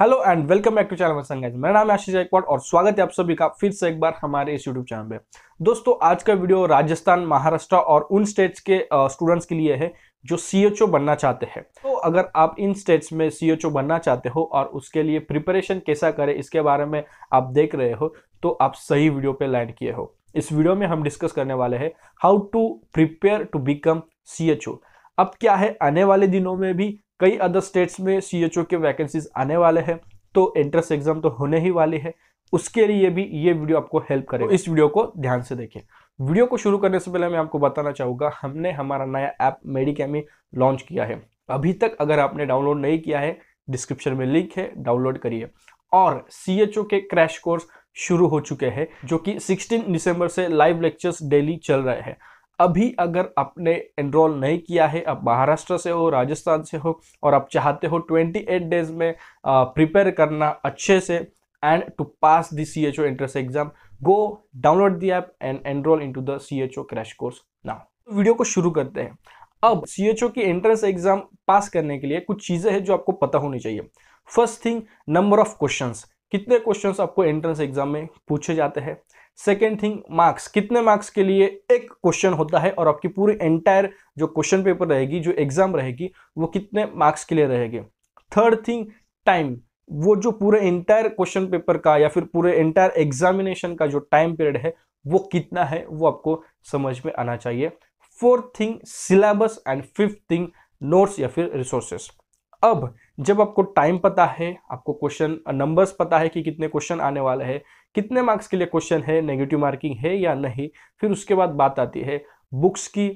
Hello and welcome back to channel मेरा नाम है आशीष जायकवाड और स्वागत है आप सभी का फिर से एक बार हमारे इस यूट्यूब चैनल पे दोस्तों आज का वीडियो राजस्थान महाराष्ट्र और उन स्टेट्स के स्टूडेंट्स के लिए है जो सी बनना चाहते हैं तो अगर आप इन स्टेट्स में सी बनना चाहते हो और उसके लिए प्रिपरेशन कैसा करें इसके बारे में आप देख रहे हो तो आप सही वीडियो पर लैंड किए हो इस वीडियो में हम डिस्कस करने वाले हैं how to prepare to become C अब क्या है आने वाले दिनों में भी कई अदर स्टेट्स में सी के वैकेंसीज आने वाले हैं तो एंट्रेंस एग्जाम तो होने ही वाली है उसके लिए भी ये वीडियो आपको हेल्प करेगा तो इस वीडियो को ध्यान से देखें वीडियो को शुरू करने से पहले मैं आपको बताना चाहूँगा हमने हमारा नया ऐप मेडिकेमी लॉन्च किया है अभी तक अगर आपने डाउनलोड नहीं किया है डिस्क्रिप्शन में लिंक है डाउनलोड करिए और सी के क्रैश कोर्स शुरू हो चुके हैं जो कि 16 दिसंबर से लाइव लेक्चर्स डेली चल रहे हैं अभी अगर आपने एनरोल नहीं किया है आप महाराष्ट्र से हो राजस्थान से हो और आप चाहते हो 28 डेज में प्रिपेयर करना अच्छे से and to pass the C H O entrance exam go download the app and enrol to the C H O crash course now video को शुरू करते हैं अब सी एच ओ की एंट्रेंस एग्जाम पास करने के लिए कुछ चीज़ें हैं जो आपको पता होनी चाहिए first thing number of question कितने क्वेश्चन आपको एंट्रेंस एग्जाम में पूछे जाते हैं सेकेंड थिंग मार्क्स कितने मार्क्स के लिए एक क्वेश्चन होता है और आपकी पूरी एंटायर जो क्वेश्चन पेपर रहेगी जो एग्जाम रहेगी वो कितने मार्क्स के लिए रहेगी थर्ड थिंग टाइम वो जो पूरे एंटायर क्वेश्चन पेपर का या फिर पूरे एंटायर एग्जामिनेशन का जो टाइम पीरियड है वो कितना है वो आपको समझ में आना चाहिए fourth thing syllabus and fifth thing notes या फिर रिसोर्सेस अब जब आपको टाइम पता है आपको क्वेश्चन नंबर्स पता है कि कितने क्वेश्चन आने वाले हैं कितने मार्क्स के लिए क्वेश्चन है नेगेटिव मार्किंग है या नहीं फिर उसके बाद बात आती है बुक्स की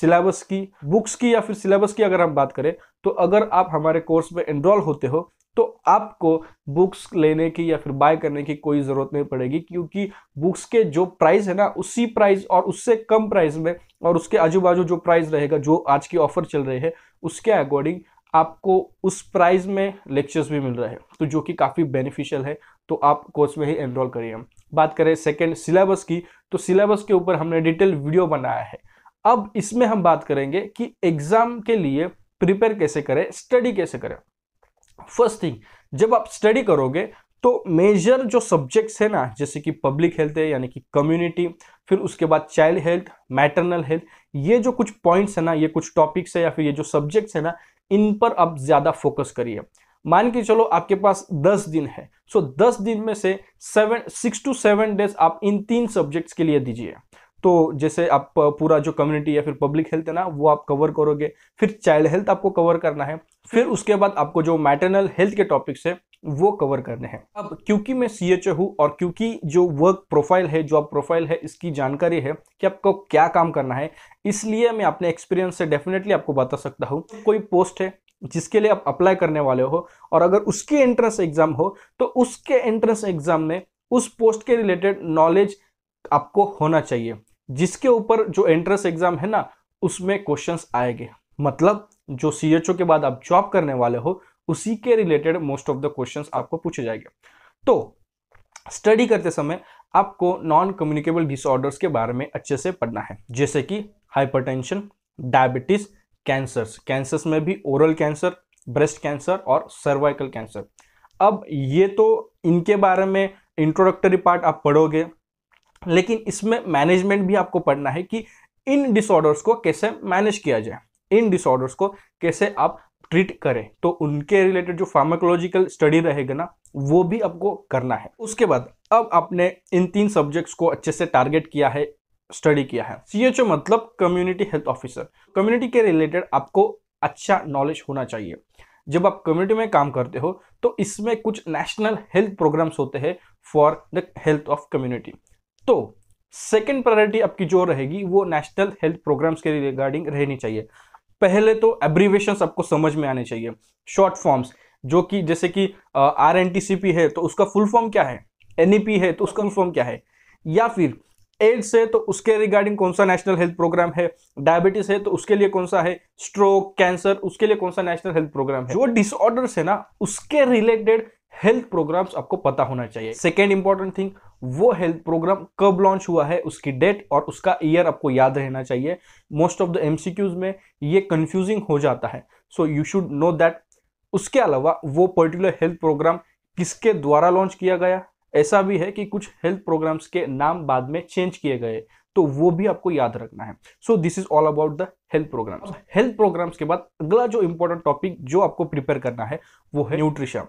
सिलेबस की बुक्स की या फिर सिलेबस की अगर हम बात करें तो अगर आप हमारे कोर्स में एनरोल होते हो तो आपको बुक्स लेने की या फिर बाय करने की कोई ज़रूरत नहीं पड़ेगी क्योंकि बुक्स के जो प्राइस है ना उसी प्राइस और उससे कम प्राइस में और उसके आजू बाजू जो प्राइस रहेगा जो आज की ऑफर चल रही है उसके अकॉर्डिंग आपको उस प्राइस में लेक्चर्स भी मिल रहे हैं तो जो कि काफ़ी बेनिफिशियल है तो आप कोर्स में ही एनरोल करिए बात करें सेकेंड सिलेबस की तो सिलेबस के ऊपर हमने डिटेल वीडियो बनाया है अब इसमें हम बात करेंगे कि एग्ज़ाम के लिए प्रिपेयर कैसे करें स्टडी कैसे करें फर्स्ट थिंग जब आप स्टडी करोगे तो मेजर जो सब्जेक्ट्स है ना जैसे कि पब्लिक हेल्थ है यानी कि कम्युनिटी फिर उसके बाद चाइल्ड हेल्थ मैटरनल हेल्थ ये जो कुछ पॉइंट्स है ना ये कुछ टॉपिक्स है या फिर ये जो सब्जेक्ट्स है ना इन पर आप ज़्यादा फोकस करिए मान के चलो आपके पास दस दिन है सो दस दिन में से seven six to seven days आप इन तीन सब्जेक्ट्स के लिए दीजिए तो जैसे आप पूरा जो कम्युनिटी या फिर पब्लिक हेल्थ है ना वो आप कवर करोगे फिर चाइल्ड हेल्थ आपको कवर करना है फिर उसके बाद आपको जो मैटरनल हेल्थ के टॉपिक्स है वो कवर करने हैं अब क्योंकि मैं सी एच हूँ और क्योंकि जो वर्क प्रोफाइल है जॉब प्रोफाइल है इसकी जानकारी है कि आपको क्या काम करना है इसलिए मैं अपने एक्सपीरियंस से डेफिनेटली आपको बता सकता हूँ कोई पोस्ट है जिसके लिए आप अप्लाई करने वाले हो और अगर उसकी एंट्रेंस एग्जाम हो तो उसके एंट्रेंस एग्जाम में उस पोस्ट के रिलेटेड नॉलेज आपको होना चाहिए जिसके ऊपर जो एंट्रेंस एग्जाम है ना उसमें क्वेश्चंस आएंगे मतलब जो सी के बाद आप जॉब करने वाले हो उसी के related most of the question आपको पूछे जाएंगे तो स्टडी करते समय आपको नॉन कम्युनिकेबल डिसऑर्डर्स के बारे में अच्छे से पढ़ना है जैसे कि हाइपरटेंशन डायबिटीज कैंसर्स कैंसर्स में भी ओरल कैंसर ब्रेस्ट कैंसर और सर्वाइकल कैंसर अब ये तो इनके बारे में इंट्रोडक्टरी पार्ट आप पढ़ोगे लेकिन इसमें मैनेजमेंट भी आपको पढ़ना है कि इन डिसऑर्डर्स को कैसे मैनेज किया जाए इन डिसऑर्डर्स को कैसे आप ट्रीट करें तो उनके रिलेटेड जो फार्माकोलॉजिकल स्टडी रहेगा ना वो भी आपको करना है उसके बाद अब आपने इन तीन सब्जेक्ट्स को अच्छे से टारगेट किया है स्टडी किया है ओ मतलब कम्युनिटी हेल्थ ऑफिसर कम्युनिटी के रिलेटेड आपको अच्छा नॉलेज होना चाहिए जब आप कम्युनिटी में काम करते हो तो इसमें कुछ नेशनल हेल्थ प्रोग्राम्स होते हैं for the health of community तो सेकेंड प्रायोरिटी आपकी जो रहेगी वो नेशनल हेल्थ प्रोग्राम्स के रिगार्डिंग रहनी चाहिए पहले तो एब्रीवेशन आपको समझ में आने चाहिए शॉर्ट फॉर्म्स जो कि जैसे कि आर एन है तो उसका फुल फॉर्म क्या है एन e है तो उसका फुल फॉर्म क्या है या फिर एड्स है तो उसके रिगार्डिंग कौन सा नेशनल हेल्थ प्रोग्राम है डायबिटीज है तो उसके लिए कौन सा है स्ट्रोक कैंसर उसके लिए कौन सा नेशनल हेल्थ प्रोग्राम है जो डिसऑर्डर्स है ना उसके रिलेटेड हेल्थ प्रोग्राम्स आपको पता होना चाहिए सेकेंड इंपॉर्टेंट थिंग वो हेल्थ प्रोग्राम कब लॉन्च हुआ है उसकी डेट और उसका ईयर आपको याद रहना चाहिए मोस्ट ऑफ द एमसीक्यूज में ये कंफ्यूजिंग हो जाता है so you should know that उसके अलावा वो पर्टिकुलर हेल्थ प्रोग्राम किसके द्वारा लॉन्च किया गया ऐसा भी है कि कुछ हेल्थ प्रोग्राम्स के नाम बाद में चेंज किए गए तो वो भी आपको याद रखना है so this is all about the health programmes health programmes के बाद अगला जो इंपॉर्टेंट टॉपिक जो आपको प्रिपेयर करना है वो है न्यूट्रिशन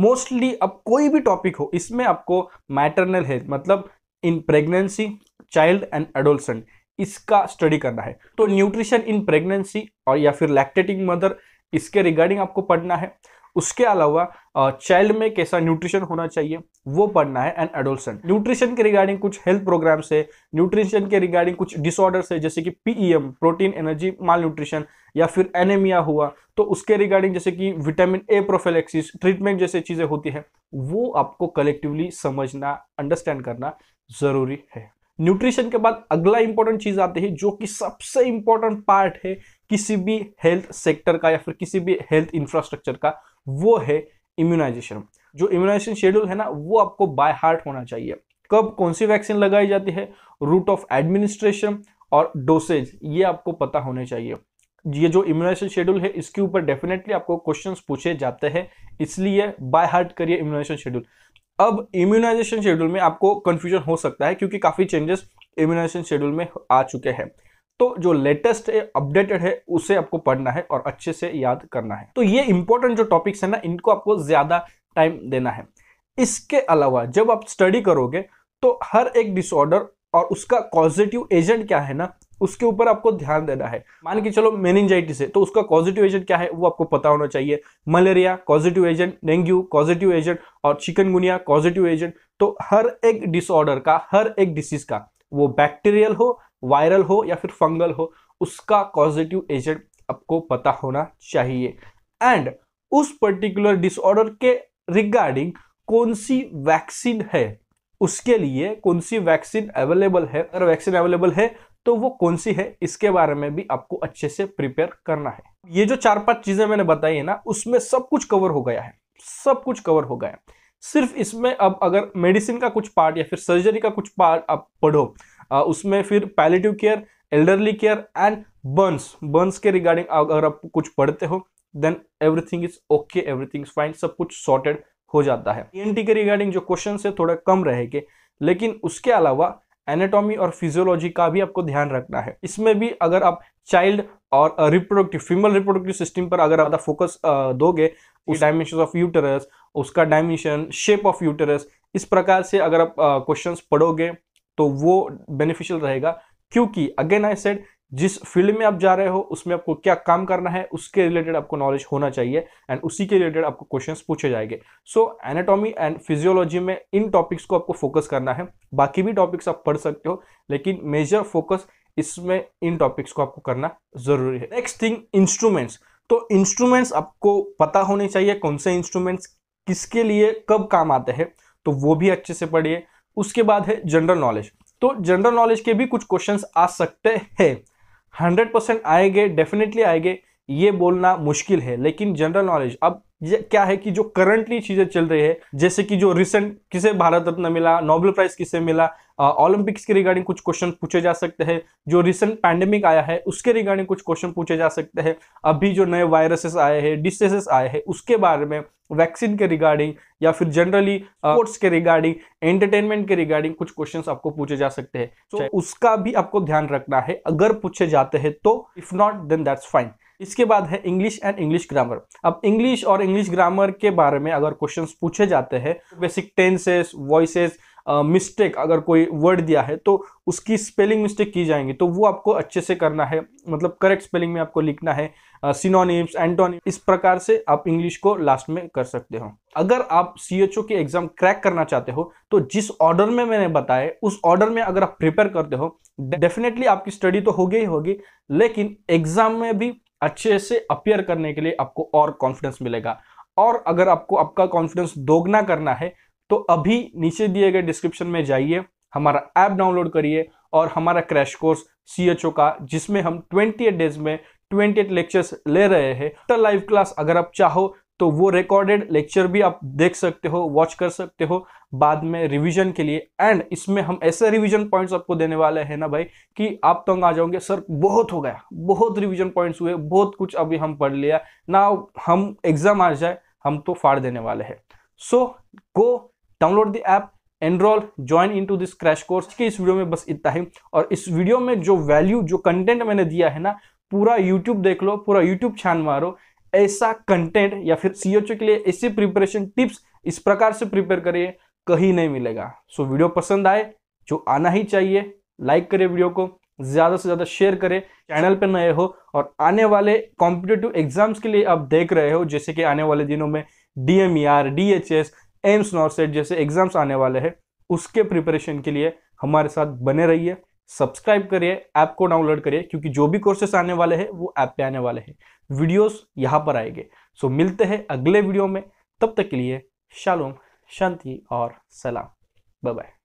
मोस्टली अब कोई भी टॉपिक हो इसमें आपको मैटरनल हेल्थ मतलब in pregnancy child and adolescent इसका स्टडी करना है तो न्यूट्रिशन इन प्रेगनेंसी और या फिर लैक्टेटिंग मदर इसके रिगार्डिंग आपको पढ़ना है उसके अलावा चाइल्ड में कैसा न्यूट्रिशन होना चाहिए वो पढ़ना है एंड एडोल्सन न्यूट्रिशन के रिगार्डिंग कुछ हेल्थ प्रोग्राम्स है न्यूट्रिशन के रिगार्डिंग कुछ डिसऑर्डर्स है जैसे कि PEM protein energy malnutrition या फिर एनेमिया हुआ तो उसके रिगार्डिंग जैसे कि विटामिन ए प्रोफेलेक्सिस ट्रीटमेंट जैसे चीज़ें होती है वो आपको कलेक्टिवली समझना अंडरस्टैंड करना ज़रूरी है न्यूट्रिशन के बाद अगला इंपॉर्टेंट चीज आती है जो कि सबसे इंपॉर्टेंट पार्ट है किसी भी हेल्थ सेक्टर का या फिर किसी भी हेल्थ इंफ्रास्ट्रक्चर का वो है इम्यूनाइजेशन जो इम्यूनाइजेशन शेड्यूल है ना वो आपको बाय हार्ट होना चाहिए कब कौन सी वैक्सीन लगाई जाती है रूट ऑफ एडमिनिस्ट्रेशन और डोसेज ये आपको पता होने चाहिए ये जो इम्यूनाइजेशन शेड्यूल है इसके ऊपर डेफिनेटली आपको क्वेश्चंस पूछे जाते हैं इसलिए बाय हार्ट करिए इम्यूनाइजेशन शेड्यूल अब इम्यूनाइजेशन शेड्यूल में आपको कंफ्यूजन हो सकता है क्योंकि काफ़ी चेंजेस इम्यूनाइजेशन शेड्यूल में आ चुके हैं तो जो लेटेस्ट अपडेटेड है उसे आपको पढ़ना है और अच्छे से याद करना है तो ये इंपॉर्टेंट जो टॉपिक्स है ना इनको आपको ज़्यादा टाइम देना है इसके अलावा जब आप स्टडी करोगे तो हर एक डिसऑर्डर और उसका कॉजिटिव एजेंट क्या है ना उसके ऊपर आपको ध्यान देना है मान के चलो मेनिंजाइटिस है तो उसका पॉजिटिव एजेंट क्या है वो आपको पता होना चाहिए malaria positive agent dengue positive agent और चिकनगुनिया पॉजिटिव एजेंट तो हर एक डिसऑर्डर का हर एक डिसीज का वो बैक्टीरियल हो वायरल हो या फिर फंगल हो उसका पॉजिटिव एजेंट आपको पता होना चाहिए एंड उस पर्टिकुलर डिसऑर्डर के रिगार्डिंग कौन सी वैक्सीन है उसके लिए कौन सी वैक्सीन अवेलेबल है अगर वैक्सीन अवेलेबल है तो वो कौन सी है इसके बारे में भी आपको अच्छे से प्रिपेयर करना है ये जो चार पांच चीजें मैंने बताई है ना उसमें सब कुछ कवर हो गया है सब कुछ कवर हो गया है सिर्फ इसमें अब अगर मेडिसिन का कुछ पार्ट या फिर सर्जरी का कुछ पार्ट आप पढ़ो उसमें फिर palliative care elderly care and burns burns के रिगार्डिंग अगर आप कुछ पढ़ते हो then everything is okay everything fine सब कुछ सॉर्टेड हो जाता है ई के रिगार्डिंग जो क्वेश्चन है थोड़ा कम रहेंगे लेकिन उसके अलावा एनाटॉमी और फिजियोलॉजी का भी आपको ध्यान रखना है इसमें भी अगर आप चाइल्ड और रिप्रोडक्टिव फीमेल रिप्रोडक्टिव सिस्टम पर अगर आप फोकस दोगे उस डायमेंशन ऑफ यूटरस उसका डायमेंशन शेप ऑफ यूटरस इस प्रकार से अगर आप क्वेश्चंस पढ़ोगे तो वो बेनिफिशियल रहेगा क्योंकि अगेन आई सेड जिस फील्ड में आप जा रहे हो उसमें आपको क्या काम करना है उसके रिलेटेड आपको नॉलेज होना चाहिए एंड उसी के रिलेटेड आपको क्वेश्चंस पूछे जाएंगे सो एनाटॉमी एंड फिजियोलॉजी में इन टॉपिक्स को आपको फोकस करना है बाकी भी टॉपिक्स आप पढ़ सकते हो लेकिन मेजर फोकस इसमें इन टॉपिक्स को आपको करना जरूरी है नेक्स्ट थिंग इंस्ट्रूमेंट्स तो इंस्ट्रूमेंट्स आपको पता होने चाहिए कौन से इंस्ट्रूमेंट्स किसके लिए कब काम आते हैं तो वो भी अच्छे से पढ़िए उसके बाद है जनरल नॉलेज तो जनरल नॉलेज के भी कुछ क्वेश्चन आ सकते हैं हंड्रेड परसेंट आएंगे डेफिनेटली आएंगे ये बोलना मुश्किल है लेकिन जनरल नॉलेज अब ये क्या है कि जो करंटली चीज़ें चल रही है जैसे कि जो रिसेंट किसे भारत रत्न मिला नोबेल प्राइज किसे मिला ओलंपिक्स के रिगार्डिंग कुछ क्वेश्चन पूछे जा सकते हैं जो रिसेंट पैंडेमिक आया है उसके रिगार्डिंग कुछ क्वेश्चन पूछे जा सकते हैं अभी जो नए वायरसेस आए हैं डिसेसेस आए हैं उसके बारे में वैक्सीन के रिगार्डिंग या फिर जनरली स्पोर्ट्स के रिगार्डिंग एंटरटेनमेंट के रिगार्डिंग कुछ क्वेश्चंस आपको पूछे जा सकते हैं तो अच्छा। उसका भी आपको ध्यान रखना है अगर पूछे जाते हैं तो if not then that's fine इसके बाद है इंग्लिश एंड इंग्लिश ग्रामर अब इंग्लिश और इंग्लिश ग्रामर के बारे में अगर क्वेश्चन पूछे जाते हैं बेसिक टेंसेस वॉइसेस मिस्टेक अगर कोई वर्ड दिया है तो उसकी स्पेलिंग मिस्टेक की जाएंगी तो वो आपको अच्छे से करना है मतलब करेक्ट स्पेलिंग में आपको लिखना है सिनोनिम्स एंटोनिम इस प्रकार से आप इंग्लिश को लास्ट में कर सकते हो अगर आप सी एच ओ के एग्जाम क्रैक करना चाहते हो तो जिस ऑर्डर में मैंने बताया उस ऑर्डर में अगर आप प्रिपेयर करते हो डेफिनेटली आपकी स्टडी तो होगी ही होगी लेकिन एग्जाम में भी अच्छे से अपियर करने के लिए आपको और कॉन्फिडेंस मिलेगा और अगर आपको आपका कॉन्फिडेंस दोगुना करना है तो अभी नीचे दिए गए डिस्क्रिप्शन में जाइए हमारा ऐप डाउनलोड करिए और हमारा क्रैश कोर्स सी का जिसमें हम ट्वेंटी डेज में ट्वेंटी लेक्चर्स ले रहे हैं तो लाइव क्लास अगर आप चाहो तो वो रिकॉर्डेड लेक्चर भी आप देख सकते हो वॉच कर सकते हो बाद में रिवीजन के लिए एंड इसमें हम ऐसे रिवीजन पॉइंट्स आपको देने वाले हैं ना भाई कि आप तंग तो आ जाओगे सर बहुत हो गया बहुत रिवीजन पॉइंट्स हुए बहुत कुछ अभी हम पढ़ लिया ना हम एग्जाम आ जाए हम तो फाड़ देने वाले हैं so go download the app enroll join in to this crash course की इस वीडियो में बस इतना ही और इस वीडियो में जो वैल्यू जो कंटेंट मैंने दिया है ना पूरा यूट्यूब देख लो पूरा यूट्यूब छान मारो ऐसा कंटेंट या फिर सीएचओ के लिए ऐसी प्रिपरेशन टिप्स इस प्रकार से प्रिपेयर करिए कहीं नहीं मिलेगा सो वीडियो पसंद आए जो आना ही चाहिए लाइक करें वीडियो को ज़्यादा से ज़्यादा शेयर करें चैनल पर नए हो और आने वाले कॉम्पिटेटिव एग्जाम्स के लिए आप देख रहे हो जैसे कि आने वाले दिनों में DMER R D H S AIIMS NORCET जैसे एग्जाम्स आने वाले हैं उसके प्रिपरेशन के लिए हमारे साथ बने रहिए सब्सक्राइब करिए ऐप को डाउनलोड करिए क्योंकि जो भी कोर्सेस आने वाले हैं वो ऐप पे आने वाले हैं वीडियोस यहाँ पर आएंगे सो मिलते हैं अगले वीडियो में तब तक के लिए शालोम शांति और सलाम बाय बाय